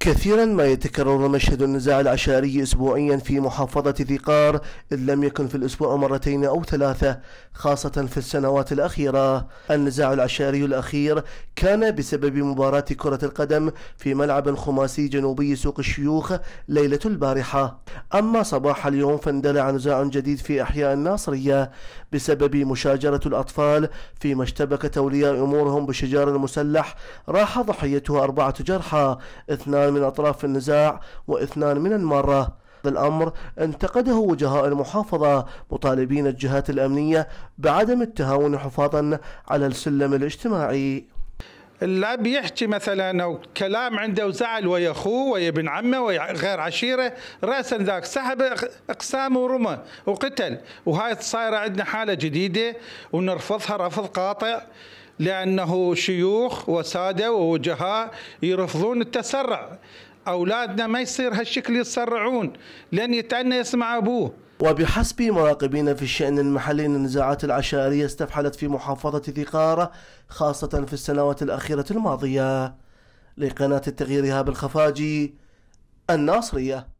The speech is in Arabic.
كثيرا ما يتكرر مشهد النزاع العشائري اسبوعيا في محافظة ذي قار إن لم يكن في الأسبوع مرتين أو ثلاثة خاصة في السنوات الأخيرة النزاع العشائري الأخير كان بسبب مباراة كرة القدم في ملعب خماسي جنوبي سوق الشيوخ ليلة البارحة أما صباح اليوم فاندلع نزاع جديد في أحياء الناصرية بسبب مشاجرة الأطفال فيما اشتبكت أولياء أمورهم بشجار المسلح راح ضحيته أربعة جرحى اثنان اثنان من أطراف النزاع واثنان من المارة هذا الأمر انتقده وجهاء المحافظة مطالبين الجهات الأمنية بعدم التهاون حفاظا على السلم الاجتماعي الاب يحكي مثلا او كلام عنده وزعل ويا اخوه ويا ابن عمه ويا غير عشيره راسا ذاك سحب اقسام ورمى وقتل وهاي صايره عندنا حاله جديده ونرفضها رفض قاطع لأنه شيوخ وسادة ووجهاء يرفضون التسرع أولادنا ما يصير هالشكل يتسرعون لن يتأنى يسمع أبوه وبحسب مراقبين في الشأن المحلي النزاعات العشائرية استفحلت في محافظة ذقارة خاصة في السنوات الأخيرة الماضية لقناة التغيير هاب الخفاجي الناصرية